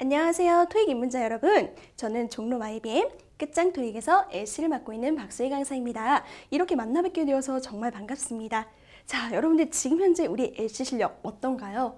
안녕하세요. 토익 입문자 여러분. 저는 종로 IBM 끝장 토익에서 LC를 맡고 있는 박수희 강사입니다. 이렇게 만나 뵙게 되어서 정말 반갑습니다. 자, 여러분들 지금 현재 우리 LC 실력 어떤가요?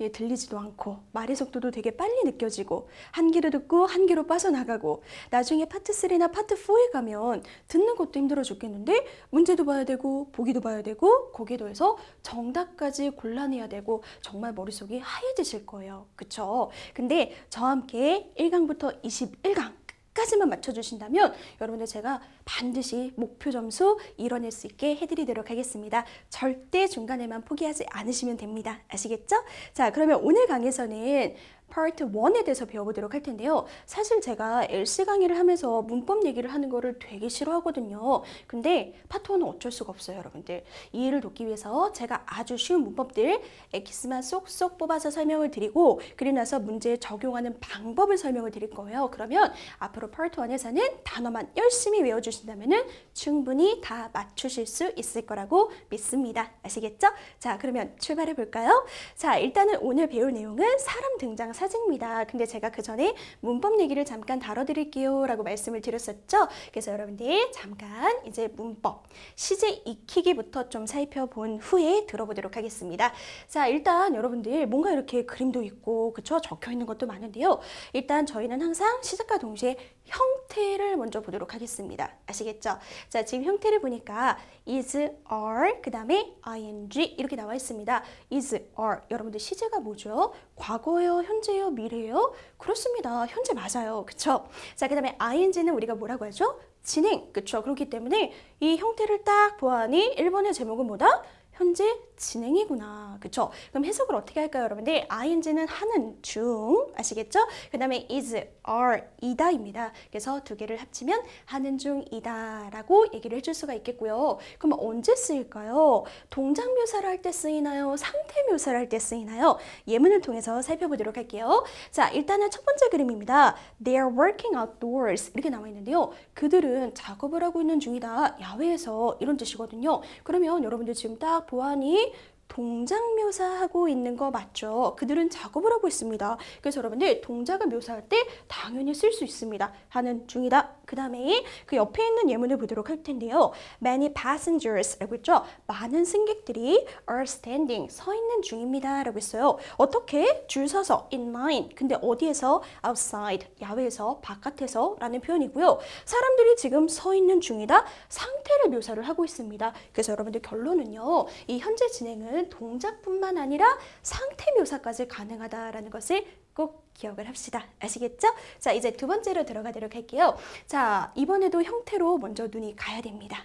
예, 들리지도 않고 말의 속도도 되게 빨리 느껴지고 한귀를 듣고 한 귀로 빠져나가고 나중에 파트 3나 파트 4에 가면 듣는 것도 힘들어 죽겠는데 문제도 봐야 되고 보기도 봐야 되고 거기도 해서 정답까지 곤란해야 되고 정말 머릿속이 하얘지실 거예요. 그쵸? 근데 저와 함께 1강부터 21강 끝까지만 맞춰주신다면 여러분들 제가 반드시 목표 점수 이뤄낼 수 있게 해드리도록 하겠습니다. 절대 중간에만 포기하지 않으시면 됩니다. 아시겠죠? 자 그러면 오늘 강의에서는 파트 1에 대해서 배워보도록 할 텐데요. 사실 제가 LC 강의를 하면서 문법 얘기를 하는 거를 되게 싫어하거든요. 근데 파트 1은 어쩔 수가 없어요, 여러분들. 이해를 돕기 위해서 제가 아주 쉬운 문법들 엑스만 쏙쏙 뽑아서 설명을 드리고 그리고 나서 문제에 적용하는 방법을 설명을 드릴 거예요. 그러면 앞으로 파트 1에서는 단어만 열심히 외워주신다면 은 충분히 다 맞추실 수 있을 거라고 믿습니다. 아시겠죠? 자, 그러면 출발해 볼까요? 자, 일단은 오늘 배울 내용은 사람 등장 사진입니다. 근데 제가 그 전에 문법 얘기를 잠깐 다뤄드릴게요 라고 말씀을 드렸었죠. 그래서 여러분들 잠깐 이제 문법, 시제 익히기부터 좀 살펴본 후에 들어보도록 하겠습니다. 자 일단 여러분들 뭔가 이렇게 그림도 있고 그쵸 적혀있는 것도 많은데요. 일단 저희는 항상 시작과 동시에 형태를 먼저 보도록 하겠습니다. 아시겠죠? 자, 지금 형태를 보니까 is, are, 그 다음에 ing 이렇게 나와 있습니다. is, are. 여러분들 시제가 뭐죠? 과거요, 현재요, 미래요? 그렇습니다. 현재 맞아요. 그쵸? 자, 그 다음에 ing는 우리가 뭐라고 하죠? 진행. 그쵸? 그렇기 때문에 이 형태를 딱 보아하니 1번의 제목은 뭐다? 현재 진행이구나. 그렇죠 그럼 해석을 어떻게 할까요, 여러분들? ing는 하는 중, 아시겠죠? 그 다음에 is, are, 이다입니다. 그래서 두 개를 합치면 하는 중이다 라고 얘기를 해줄 수가 있겠고요. 그럼 언제 쓰일까요? 동작 묘사를 할 때 쓰이나요? 상태 묘사를 할 때 쓰이나요? 예문을 통해서 살펴보도록 할게요. 자, 일단은 첫 번째 그림입니다. They are working outdoors. 이렇게 나와 있는데요. 그들은 작업을 하고 있는 중이다. 야외에서 이런 뜻이거든요. 그러면 여러분들 지금 딱 보아하니 동작 묘사하고 있는 거 맞죠? 그들은 작업을 하고 있습니다. 그래서 여러분들 동작을 묘사할 때 당연히 쓸 수 있습니다. 하는 중이다. 그 다음에 그 옆에 있는 예문을 보도록 할 텐데요. Many passengers라고 했죠? 많은 승객들이 are standing, 서 있는 중입니다. 라고 했어요. 어떻게? 줄 서서, in line. 근데 어디에서? outside, 야외에서, 바깥에서 라는 표현이고요. 사람들이 지금 서 있는 중이다. 상태를 묘사를 하고 있습니다. 그래서 여러분들 결론은요. 이 현재 진행은 묘사는 동작뿐만 아니라 상태 묘사까지 가능하다라는 것을 꼭 기억을 합시다. 아시겠죠? 자, 이제 두 번째로 들어가도록 할게요. 자, 이번에도 형태로 먼저 눈이 가야 됩니다.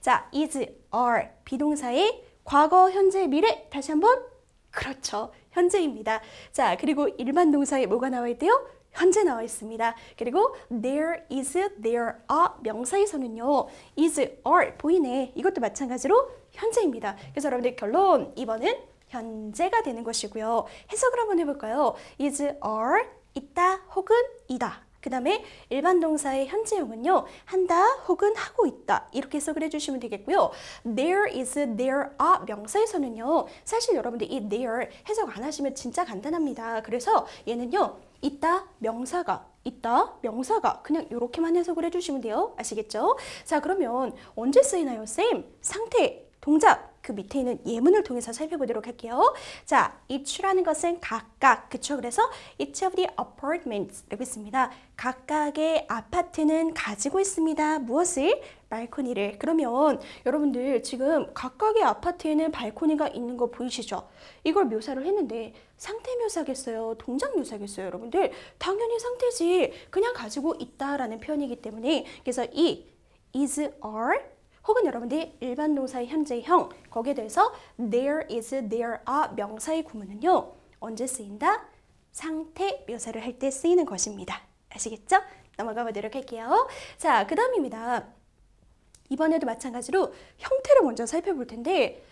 자, is, are, 비동사의 과거, 현재, 미래 다시 한번 그렇죠. 현재입니다. 자, 그리고 일반 동사에 뭐가 나와 있대요? 현재 나와 있습니다. 그리고 there is, there are 명사에서는요. is, are 보이네. 이것도 마찬가지로 현재입니다. 그래서 여러분들 결론 2번은 현재가 되는 것이고요. 해석을 한번 해볼까요? is, are, 있다 혹은 이다. 그 다음에 일반 동사의 현재형은요. 한다 혹은 하고 있다 이렇게 해석을 해주시면 되겠고요. There is, there are 명사에서는요. 사실 여러분들 이 there 해석 안 하시면 진짜 간단합니다. 그래서 얘는요. 있다 명사가 있다 명사가 그냥 이렇게만 해석을 해주시면 돼요. 아시겠죠? 자 그러면 언제 쓰이나요 쌤? 상태 동작 그 밑에 있는 예문을 통해서 살펴보도록 할게요. 자, each라는 것은 각각, 그쵸? 그래서 each of the apartments라고 있습니다. 각각의 아파트는 가지고 있습니다. 무엇을? 발코니를. 그러면 여러분들 지금 각각의 아파트에는 발코니가 있는 거 보이시죠? 이걸 묘사를 했는데 상태 묘사겠어요? 동작 묘사겠어요? 여러분들 당연히 상태지 그냥 가지고 있다라는 표현이기 때문에 그래서 이 is, are, 혹은 여러분들이 일반 동사의 현재형 거기에 대해서 there is, there are 명사의 구문은요. 언제 쓰인다? 상태 묘사를 할 때 쓰이는 것입니다. 아시겠죠? 넘어가 보도록 할게요. 자, 그 다음입니다. 이번에도 마찬가지로 형태를 먼저 살펴볼 텐데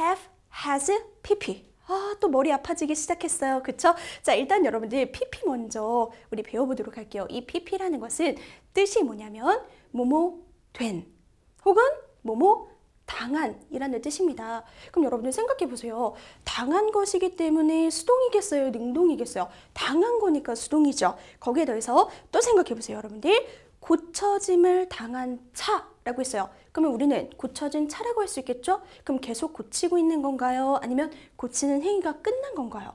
have, has, pp 아, 또 머리 아파지기 시작했어요. 그쵸? 자, 일단 여러분들 PP 먼저 우리 배워보도록 할게요. 이 PP라는 것은 뜻이 뭐냐면 뭐뭐 된 혹은 뭐뭐 당한이라는 뜻입니다. 그럼 여러분들 생각해 보세요. 당한 것이기 때문에 수동이겠어요? 능동이겠어요? 당한 거니까 수동이죠. 거기에 더해서 또 생각해 보세요. 여러분들 고쳐짐을 당한 차라고 했어요. 그러면 우리는 고쳐진 차라고 할 수 있겠죠? 그럼 계속 고치고 있는 건가요? 아니면 고치는 행위가 끝난 건가요?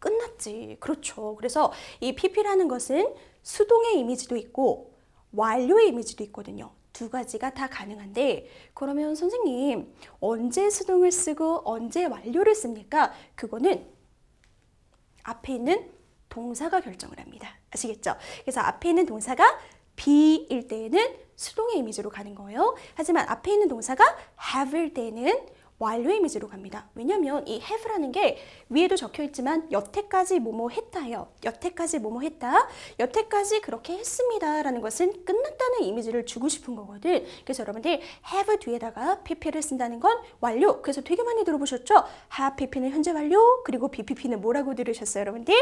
끝났지. 그렇죠. 그래서 이 PP라는 것은 수동의 이미지도 있고 완료의 이미지도 있거든요. 두 가지가 다 가능한데 그러면 선생님 언제 수동을 쓰고 언제 완료를 씁니까? 그거는 앞에 있는 동사가 결정을 합니다. 아시겠죠? 그래서 앞에 있는 동사가 be일 때에는 수동의 이미지로 가는 거예요. 하지만 앞에 있는 동사가 have일 때는 완료 이미지로 갑니다. 왜냐면 하이 have라는 게 위에도 적혀 있지만 여태까지 뭐뭐 했다요. 여태까지 뭐뭐 했다. 여태까지 그렇게 했습니다라는 것은 끝났다는 이미지를 주고 싶은 거거든. 그래서 여러분들 have 뒤에다가 pp를 쓴다는 건 완료. 그래서 되게 많이 들어보셨죠? have pp는 현재 완료. 그리고 bpp는 뭐라고 들으셨어요, 여러분들?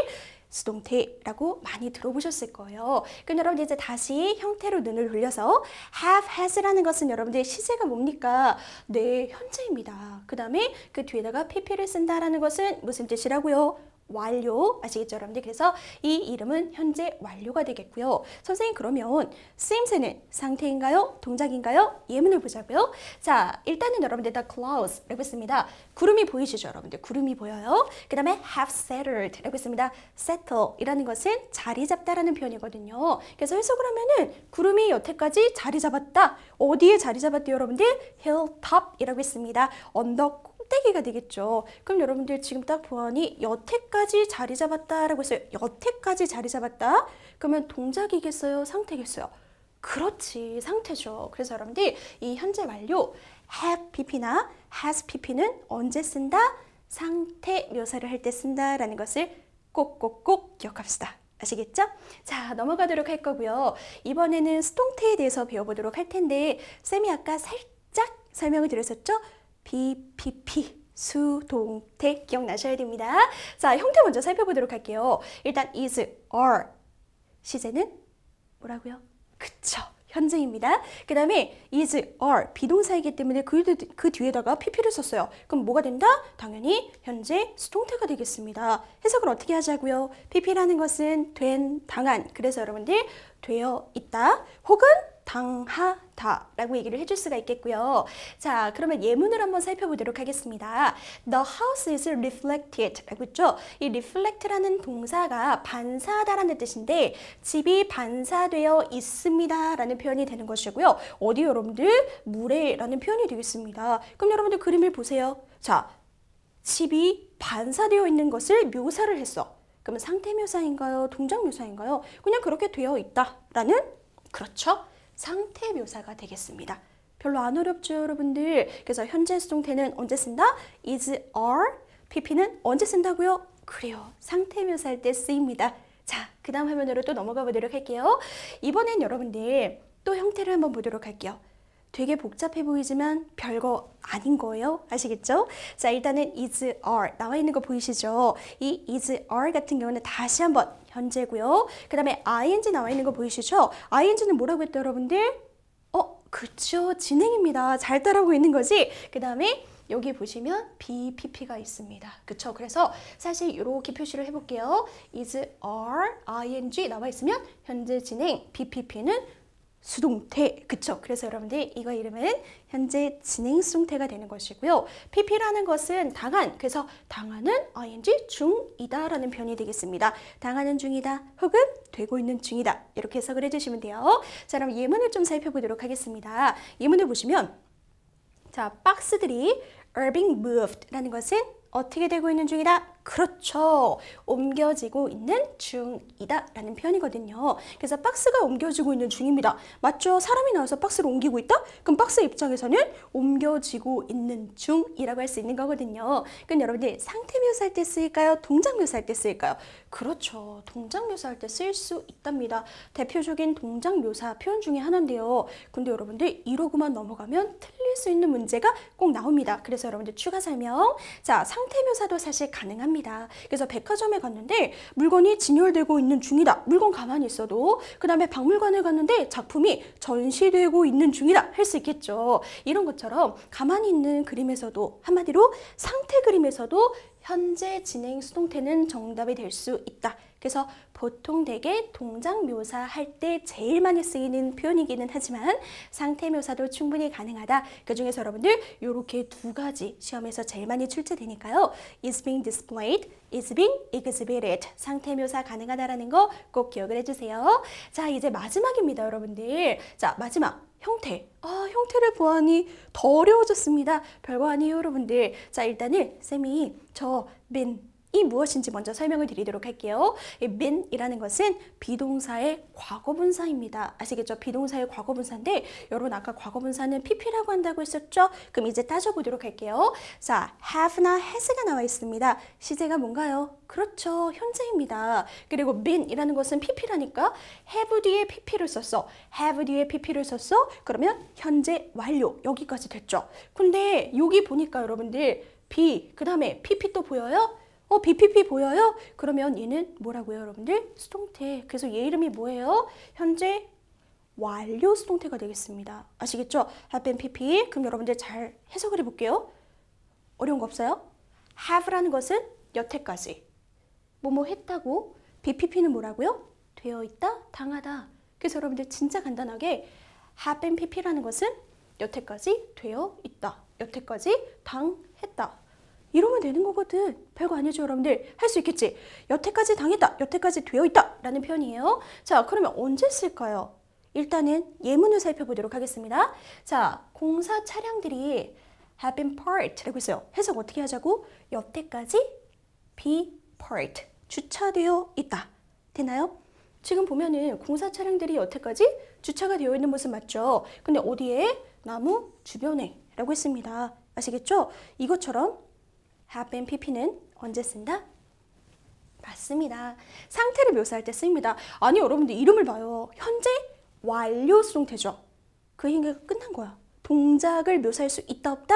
수동태라고 많이 들어보셨을 거예요. 그럼 여러분 이제 다시 형태로 눈을 돌려서 have, has라는 것은 여러분들 시제가 뭡니까? 네, 현재입니다. 그 다음에 그 뒤에다가 pp를 쓴다라는 것은 무슨 뜻이라고요? 완료 아시겠죠 여러분들 그래서 이 이름은 현재 완료가 되겠고요 선생님 그러면 쓰임새는 상태인가요 동작인가요 예문을 보자고요 자 일단은 여러분들 다 clouds 라고 했습니다 구름이 보이시죠 여러분들 구름이 보여요 그 다음에 have settled 라고 했습니다 settle 이라는 것은 자리 잡다라는 표현이거든요 그래서 해석을 하면은 구름이 여태까지 자리 잡았다 어디에 자리 잡았대요 여러분들 hilltop 이라고 했습니다 언덕 떼기가 되겠죠. 그럼 여러분들 지금 딱 보아니 여태까지 자리 잡았다라고 했어요. 여태까지 자리 잡았다. 그러면 동작이겠어요? 상태겠어요? 그렇지 상태죠. 그래서 여러분들 이 현재 완료 have pp나 has pp는 언제 쓴다? 상태 묘사를 할 때 쓴다라는 것을 꼭꼭꼭 기억합시다. 아시겠죠? 자 넘어가도록 할 거고요. 이번에는 수동태에 대해서 배워보도록 할 텐데 쌤이 아까 살짝 설명을 드렸었죠? BPP 수동태 기억나셔야 됩니다. 자, 형태 먼저 살펴보도록 할게요. 일단 is, are 시제는 뭐라고요? 그쵸. 현재입니다. 그 다음에 is, are 비동사이기 때문에 그, 그 뒤에다가 pp를 썼어요. 그럼 뭐가 된다? 당연히 현재 수동태가 되겠습니다. 해석을 어떻게 하자고요? pp라는 것은 된, 당한 그래서 여러분들 되어 있다 혹은 당하다라고 얘기를 해줄 수가 있겠고요. 자, 그러면 예문을 한번 살펴보도록 하겠습니다. The house is reflected 라고 했죠. 이 reflect라는 동사가 반사다라는 하 뜻인데 집이 반사되어 있습니다 라는 표현이 되는 것이고요. 어디 여러분들? 물에 라는 표현이 되겠습니다. 그럼 여러분들 그림을 보세요. 자, 집이 반사되어 있는 것을 묘사를 했어. 그러면 상태 묘사인가요? 동작 묘사인가요? 그냥 그렇게 되어 있다라는 그렇죠? 상태 묘사가 되겠습니다. 별로 안 어렵죠, 여러분들? 그래서 현재 수동태는 언제 쓴다? is, are, pp는 언제 쓴다고요? 그래요, 상태 묘사할 때 쓰입니다. 자, 그 다음 화면으로 또 넘어가 보도록 할게요. 이번엔 여러분들 또 형태를 한번 보도록 할게요. 되게 복잡해 보이지만 별거 아닌 거예요. 아시겠죠? 자, 일단은 is, are 나와 있는 거 보이시죠? 이 is, are 같은 경우는 다시 한번 현재고요. 그 다음에 ing 나와 있는 거 보이시죠? ing는 뭐라고 했죠, 여러분들? 어, 그쵸. 진행입니다. 잘 따라오고 있는 거지? 그 다음에 여기 보시면 BPP가 있습니다. 그쵸? 그래서 사실 이렇게 표시를 해볼게요. is, are, ing 나와 있으면 현재 진행, BPP는 수동태 그쵸 그래서 여러분들 이거 이름은 현재 진행 수동태가 되는 것이고요 pp라는 것은 당한 그래서 당하는 ing 중이다 라는 표현이 되겠습니다 당하는 중이다 혹은 되고 있는 중이다 이렇게 해석을 해주시면 돼요 자 그럼 예문을 좀 살펴보도록 하겠습니다 예문을 보시면 자 박스들이 Irving moved 라는 것은 어떻게 되고 있는 중이다 그렇죠. 옮겨지고 있는 중이다 라는 표현이거든요. 그래서 박스가 옮겨지고 있는 중입니다. 맞죠? 사람이 나와서 박스를 옮기고 있다? 그럼 박스 입장에서는 옮겨지고 있는 중이라고 할 수 있는 거거든요. 그럼 여러분들 상태 묘사할 때 쓰일까요? 동작 묘사할 때 쓰일까요? 그렇죠. 동작 묘사할 때 쓸 수 있답니다. 대표적인 동작 묘사 표현 중에 하나인데요. 근데 여러분들 이러고만 넘어가면 틀릴 수 있는 문제가 꼭 나옵니다. 그래서 여러분들 추가 설명. 자, 상태 묘사도 사실 가능합니다. 합니다. 그래서 백화점에 갔는데 물건이 진열되고 있는 중이다. 물건 가만히 있어도 그 다음에 박물관에 갔는데 작품이 전시되고 있는 중이다 할 수 있겠죠. 이런 것처럼 가만히 있는 그림에서도 한마디로 상태 그림에서도 현재 진행 수동태는 정답이 될 수 있다. 그래서 보통 되게 동작 묘사할 때 제일 많이 쓰이는 표현이기는 하지만 상태 묘사도 충분히 가능하다. 그중에서 여러분들 이렇게 두 가지 시험에서 제일 많이 출제되니까요. is being displayed, is being exhibited. 상태 묘사 가능하다라는 거 꼭 기억을 해주세요. 자, 이제 마지막입니다, 여러분들. 자, 마지막. 형태. 아, 형태를 보아하니 더 어려워졌습니다. 별거 아니에요, 여러분들. 자, 일단은 쌤이 저맨 이 무엇인지 먼저 설명을 드리도록 할게요. 이 been이라는 것은 비동사의 과거분사입니다. 아시겠죠? 비동사의 과거분사인데 여러분 아까 과거분사는 pp라고 한다고 했었죠? 그럼 이제 따져보도록 할게요. 자, have나 has가 나와 있습니다. 시제가 뭔가요? 그렇죠. 현재입니다. 그리고 been이라는 것은 pp라니까 have 뒤에 pp를 썼어. have 뒤에 pp를 썼어. 그러면 현재 완료. 여기까지 됐죠. 근데 여기 보니까 여러분들 be, 그 다음에 pp 또 보여요? 어, BPP 보여요? 그러면 얘는 뭐라고요, 여러분들? 수동태. 그래서 얘 이름이 뭐예요? 현재 완료 수동태가 되겠습니다. 아시겠죠? have PP. 그럼 여러분들 잘 해석을 해볼게요. 어려운 거 없어요? have라는 것은 여태까지. 뭐뭐 뭐 했다고. BPP는 뭐라고요? 되어 있다, 당하다. 그래서 여러분들 진짜 간단하게 have PP라는 것은 여태까지 되어 있다. 여태까지 당했다. 이러면 되는 거거든. 별거 아니죠, 여러분들. 할 수 있겠지. 여태까지 당했다. 여태까지 되어 있다. 라는 표현이에요. 자, 그러면 언제 쓸까요? 일단은 예문을 살펴보도록 하겠습니다. 자, 공사 차량들이 have been parked 라고 있어요. 해석 어떻게 하자고? 여태까지 be parked. 주차되어 있다. 되나요? 지금 보면은 공사 차량들이 여태까지 주차가 되어 있는 모습 맞죠? 근데 어디에? 나무 주변에 라고 했습니다. 아시겠죠? 이것처럼 have e n pp는 언제 쓴다? 맞습니다. 상태를 묘사할 때 씁니다. 아니 여러분들 이름을 봐요. 현재 완료 수동태죠. 그 행위가 끝난 거야. 동작을 묘사할 수 있다 없다?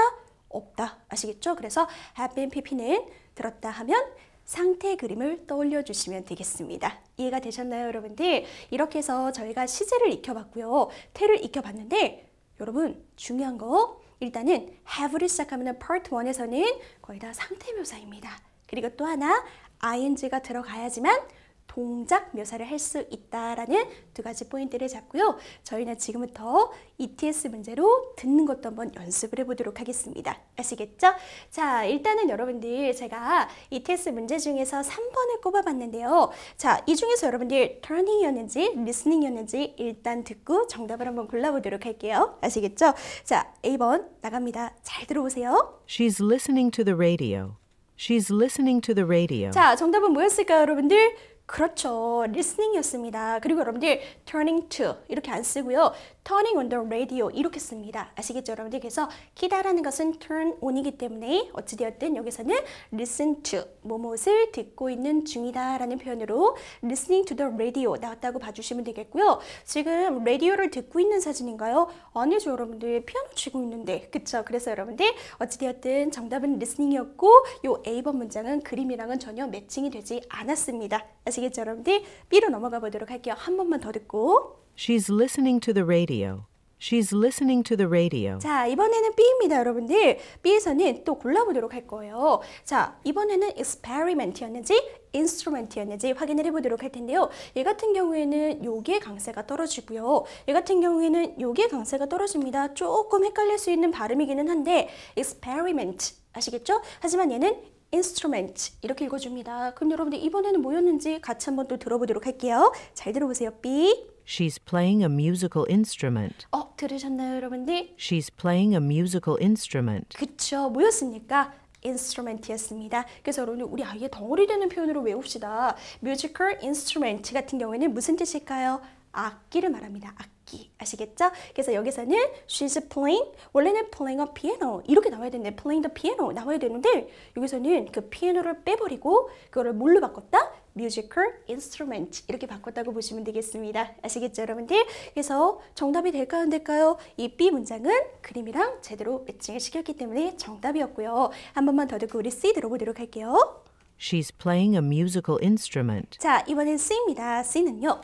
없다. 아시겠죠? 그래서 have e n pp는 들었다 하면 상태 그림을 떠올려 주시면 되겠습니다. 이해가 되셨나요 여러분들? 이렇게 해서 저희가 시제를 익혀봤고요. 태를 익혀봤는데 여러분 중요한 거 일단은 have를 시작하면 part 1에서는 거의 다 상태 묘사입니다. 그리고 또 하나 ing가 들어가야지만 동작 묘사를 할 수 있다라는 두 가지 포인트를 잡고요. 저희는 지금부터 ETS 문제로 듣는 것도 한번 연습을 해보도록 하겠습니다. 아시겠죠? 자, 일단은 여러분들 제가 ETS 문제 중에서 3번을 꼽아봤는데요. 자, 이 중에서 여러분들 turning이었는지 listening이었는지 일단 듣고 정답을 한번 골라보도록 할게요. 아시겠죠? 자, A번 나갑니다. 잘 들어보세요. She's listening to the radio. She's listening to the radio. 자, 정답은 뭐였을까요, 여러분들? 그렇죠. listening이었습니다. 그리고 여러분들 turning to 이렇게 안 쓰고요. turning on the radio 이렇게 씁니다. 아시겠죠? 여러분들 그래서 키다라는 것은 turn on이기 때문에 어찌되었든 여기서는 listen to 무엇을 듣고 있는 중이다 라는 표현으로 listening to the radio 나왔다고 봐주시면 되겠고요. 지금 라디오를 듣고 있는 사진인가요? 아니죠. 여러분들 피아노 치고 있는데 그쵸? 그래서 여러분들 어찌되었든 정답은 listening이었고 요 A번 문장은 그림이랑은 전혀 매칭이 되지 않았습니다. 아시겠죠, 여러분들? B로 넘어가 보도록 할게요. 한 번만 더 듣고. She's listening to the radio. She's listening to the radio. 자, 이번에는 B입니다, 여러분들. B에서는 또 골라보도록 할 거예요. 자, 이번에는 experiment이었는지 instrument이었는지 확인을 해보도록 할 텐데요. 얘 같은 경우에는 요게 강세가 떨어지고요. 얘 같은 경우에는 요게 강세가 떨어집니다. 조금 헷갈릴 수 있는 발음이기는 한데 experiment 아시겠죠? 하지만 얘는 instrument 이렇게 읽어줍니다. 그럼 여러분들 이번에는 뭐였는지 같이 한번 또 들어보도록 할게요. 잘 들어보세요, B. She's playing a musical instrument. 어, 들으셨나요, 여러분들? She's playing a musical instrument. 그쵸, 뭐였습니까? instrument였습니다. 그래서 여러분 우리 아이 덩어리 되는 표현으로 외웁시다. musical instrument 같은 경우에는 무슨 뜻일까요? 악기를 말합니다. 악기. 악기 아시겠죠? 그래서 여기서는 she's playing 원래는 playing a piano 이렇게 나와야 되는데 playing the piano 나와야 되는데 여기서는 그 피아노를 빼버리고 그거를 뭘로 바꿨다? musical instrument 이렇게 바꿨다고 보시면 되겠습니다. 아시겠죠 여러분들? 그래서 정답이 될까 안 될까요? 이 B 문장은 그림이랑 제대로 매칭을 시켰기 때문에 정답이었고요. 한 번만 더 듣고 우리 C 들어보도록 할게요. She's playing a musical instrument. 자, 이번엔 C입니다. C는요.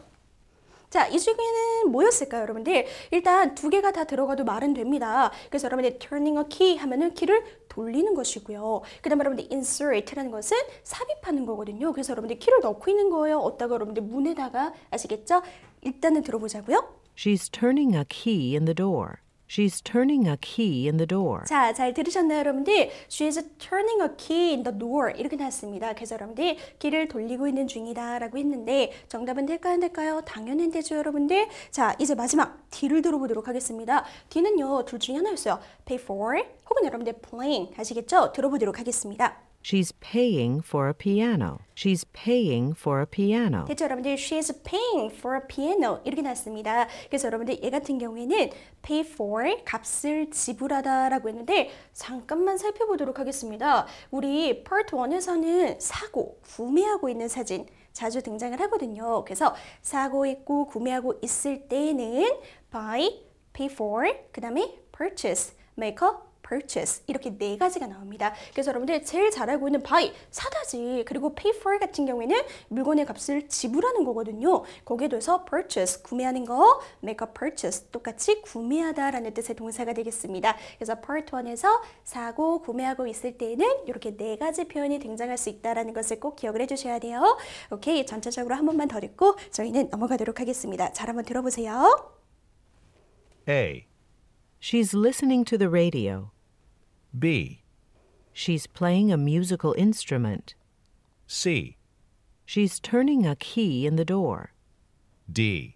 자, 이 중에는 뭐였을까요, 여러분들? 일단 두 개가 다 들어가도 말은 됩니다. 그래서 여러분들 turning a key 하면은 키를 돌리는 것이고요. 그 다음에 여러분들 insert라는 것은 삽입하는 거거든요. 그래서 여러분들 키를 넣고 있는 거예요. 어디다가 여러분들 문에다가 아시겠죠? 일단은 들어보자고요. She's turning a key in the door. She's turning a key in the door. 자, 잘 들으셨나요, 여러분들? She's turning a key in the door 이렇게 나왔습니다. 그래서 여러분들 길을 돌리고 있는 중이다라고 했는데 정답은 될까요, 안 될까요? 당연히 되죠, 여러분들. 자, 이제 마지막 D를 들어보도록 하겠습니다. D는요, 둘 중에 하나였어요. Pay for 혹은 여러분들 playing 아시겠죠? 들어보도록 하겠습니다. She's paying for a piano. She's paying for a piano. 대체 여러분들 she's paying for a piano 이렇게 났습니다. 그래서 여러분들 얘 같은 경우에는 pay for 값을 지불하다라고 했는데 잠깐만 살펴보도록 하겠습니다. 우리 part 1에서는 사고, 구매하고 있는 사진 자주 등장을 하거든요. 그래서 사고 있고 구매하고 있을 때는 buy, pay for, 그 다음에 purchase, make a purchase 이렇게 네 가지가 나옵니다. 그래서 여러분들 제일 잘 알고 있는 buy 사다지 그리고 pay for 같은 경우에는 물건의 값을 지불하는 거거든요. 거기에 대해서 purchase 구매하는 거 make a purchase 똑같이 구매하다라는 뜻의 동사가 되겠습니다. 그래서 part 1에서 사고 구매하고 있을 때에는 이렇게 네 가지 표현이 등장할 수 있다라는 것을 꼭 기억을 해주셔야 돼요. 오케이 전체적으로 한 번만 더 듣고 저희는 넘어가도록 하겠습니다. 잘 한번 들어보세요. A. She's listening to the radio. B. She's playing a musical instrument. C. She's turning a key in the door. D.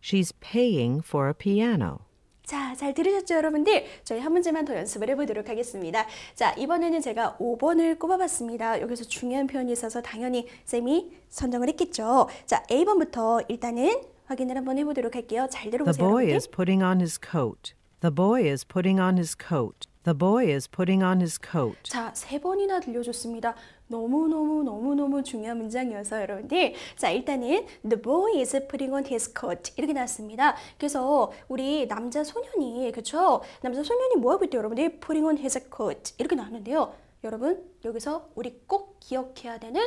She's paying for a piano. 자, 잘 들으셨죠, 여러분들? 저희 한 문제만 더 연습을 해보도록 하겠습니다. 자, 이번에는 제가 5번을 꼽아봤습니다. 여기서 중요한 표현이 있어서 당연히 쌤이 선정을 했겠죠. 자, A번부터 일단은 확인을 한번 해보도록 할게요. 잘 들어보세요, The boy 여러분들. is putting on his coat. The boy is putting on his coat. The boy is putting on his coat. 자, 세 번이나 들려줬습니다. 너무너무 너무너무 중요한 문장이어서 여러분들 자 일단은 the boy is putting on his coat 이렇게 나왔습니다 그래서 우리 남자 소년이 그쵸 남자 소년이 뭐 하고 있대요 여러분들 putting on his coat 이렇게 나왔는데요 여러분 여기서 우리 꼭 기억해야 되는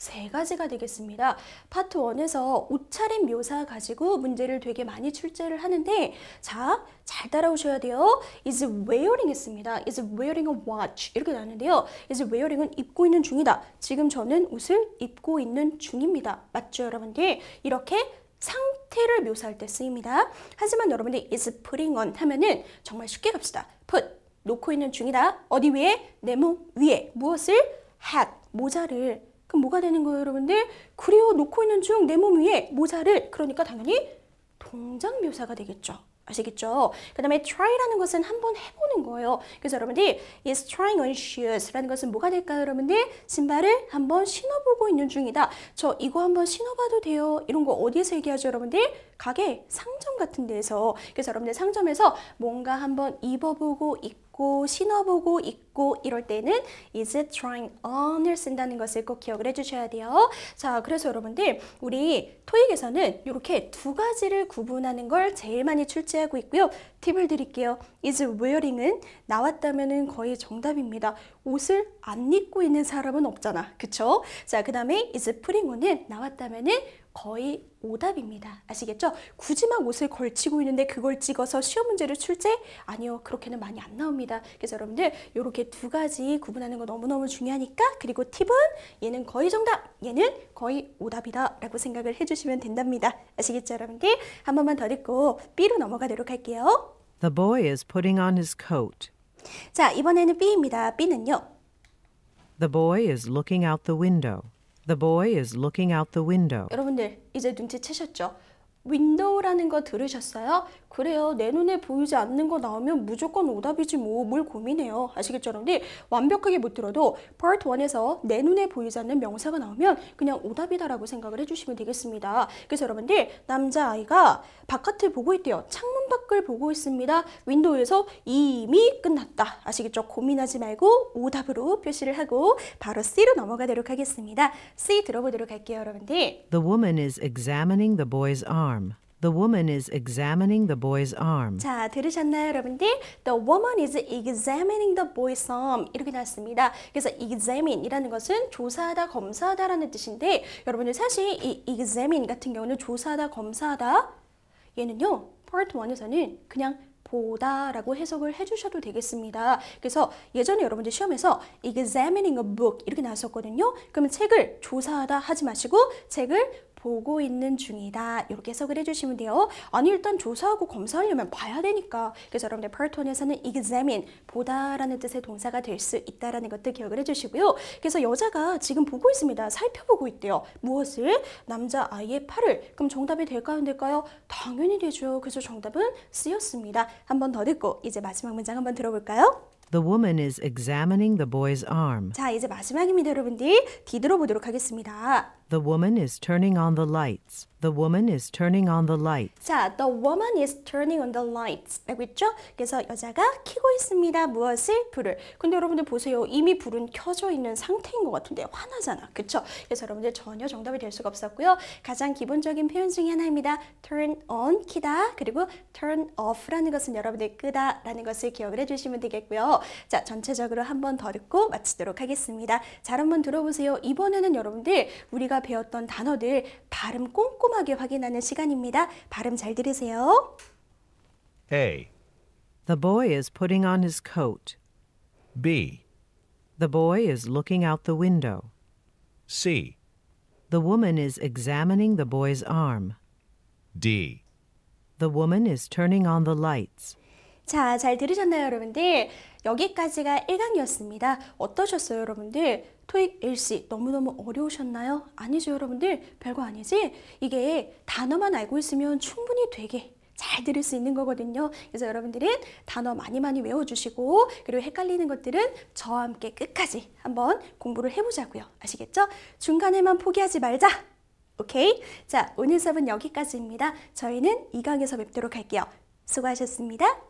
세 가지가 되겠습니다. 파트 1에서 옷차림 묘사 가지고 문제를 되게 많이 출제를 하는데 자, 잘 따라오셔야 돼요. is wearing 했습니다. is wearing a watch 이렇게 나왔는데요. is wearing은 입고 있는 중이다. 지금 저는 옷을 입고 있는 중입니다. 맞죠 여러분들? 이렇게 상태를 묘사할 때 쓰입니다. 하지만 여러분들 is putting on 하면은 정말 쉽게 갑시다. put 놓고 있는 중이다. 어디 위에? 내몸 위에 무엇을? hat 모자를 그럼 뭐가 되는 거예요, 여러분들? 그리워 놓고 있는 중 내 몸 위에 모자를 그러니까 당연히 동작 묘사가 되겠죠. 아시겠죠? 그 다음에 try라는 것은 한번 해보는 거예요. 그래서 여러분들이 is trying on shoes라는 것은 뭐가 될까요? 여러분들 신발을 한번 신어보고 있는 중이다. 저 이거 한번 신어봐도 돼요. 이런 거 어디에서 얘기하죠? 여러분들 가게 상점 같은 데에서 그래서 여러분들 상점에서 뭔가 한번 입어보고 입고 신어보고 입고 있고 이럴 때는 is it trying on을 쓴다는 것을 꼭 기억을 해주셔야 돼요. 자, 그래서 여러분들 우리 토익에서는 이렇게 두 가지를 구분하는 걸 제일 많이 출제하고 있고요. 팁을 드릴게요. is wearing은 나왔다면 거의 정답입니다. 옷을 안 입고 있는 사람은 없잖아. 그쵸? 자, 그 다음에 is putting on은 나왔다면 거의 오답입니다. 아시겠죠? 굳이 막 옷을 걸치고 있는데 그걸 찍어서 시험 문제를 출제? 아니요. 그렇게는 많이 안 나옵니다. 그래서 여러분들 이렇게 이렇게 두 가지 구분하는 거 너무너무 중요하니까 그리고 팁은 얘는 거의 정답, 얘는 거의 오답이다 라고 생각을 해주시면 된답니다. 아시겠죠 여러분들? 한 번만 더 듣고 B로 넘어가도록 할게요. The boy is putting on his coat. 자, 이번에는 B입니다. B는요. The boy is looking out the window. The boy is looking out the window. 여러분들 이제 눈치채셨죠? 윈도우라는 거 들으셨어요? 그래요. 내 눈에 보이지 않는 거 나오면 무조건 오답이지 뭐뭘 고민해요. 아시겠죠? 여러분 완벽하게 못 들어도 part 1에서 내 눈에 보이지 않는 명사가 나오면 그냥 오답이다라고 생각을 해주시면 되겠습니다. 그래서 여러분들 남자아이가 바깥을 보고 있대요. 창문 밖을 보고 있습니다. 윈도우에서 이미 끝났다. 아시겠죠? 고민하지 말고 오답으로 표시를 하고 바로 C로 넘어가도록 하겠습니다. C 들어보도록 할게요, 여러분들. The woman is examining the boy's arm. The woman is examining the boy's arm. 자, 들으셨나요, 여러분들? The woman is examining the boy's arm 이렇게 나왔습니다. 그래서 examine이라는 것은 조사하다, 검사하다라는 뜻인데 여러분들 사실 이 examine 같은 경우는 조사하다, 검사하다 얘는요, part 1에서는 그냥 보다라고 해석을 해주셔도 되겠습니다. 그래서 예전에 여러분들 시험에서 examining a book 이렇게 나왔었거든요. 그러면 책을 조사하다 하지 마시고 책을 보고 있는 중이다. 이렇게 해석을 해주시면 돼요. 아니 일단 조사하고 검사하려면 봐야 되니까. 그래서 여러분들 파톤에서는 examine, 보다라는 뜻의 동사가 될 수 있다라는 것도 기억을 해주시고요. 그래서 여자가 지금 보고 있습니다. 살펴보고 있대요. 무엇을? 남자 아이의 팔을. 그럼 정답이 될까요? 안 될까요? 당연히 되죠. 그래서 정답은 쓰였습니다. 한 번 더 듣고 이제 마지막 문장 한번 들어볼까요? The woman is examining the boy's arm. 자, 이제 마지막입니다, 여러분들. 뒤들어 보도록 하겠습니다. The woman is turning on the lights. The woman is turning on the lights. 자, the woman is turning on the lights. 라고 했죠? 그래서 여자가 켜고 있습니다. 무엇을? 불을. 근데 여러분들 보세요. 이미 불은 켜져 있는 상태인 것 같은데 화나잖아. 그쵸? 그래서 여러분들 전혀 정답이 될 수가 없었고요. 가장 기본적인 표현 중에 하나입니다. turn on, 키다. 그리고 turn off라는 것은 여러분들 끄다 라는 것을 기억을 해주시면 되겠고요. 자, 전체적으로 한번더 듣고 마치도록 하겠습니다. 잘 한번 들어보세요. 이번에는 여러분들 우리가 우리가 배웠던 단어들 발음 꼼꼼하게 확인하는 시간입니다. 발음 잘 들으세요. A. The boy is putting on his coat. B. The boy is looking out the window. C. The woman is examining the boy's arm. D. The woman is turning on the lights. 자, 잘 들으셨나요, 여러분들? 여기까지가 1강이었습니다. 어떠셨어요, 여러분들? 토익 일시 너무너무 어려우셨나요? 아니죠 여러분들 별거 아니지 이게 단어만 알고 있으면 충분히 되게 잘 들을 수 있는 거거든요. 그래서 여러분들은 단어 많이 많이 외워주시고 그리고 헷갈리는 것들은 저와 함께 끝까지 한번 공부를 해보자고요. 아시겠죠? 중간에만 포기하지 말자. 오케이? 자, 오늘 수업은 여기까지입니다. 저희는 이 강에서 뵙도록 할게요. 수고하셨습니다.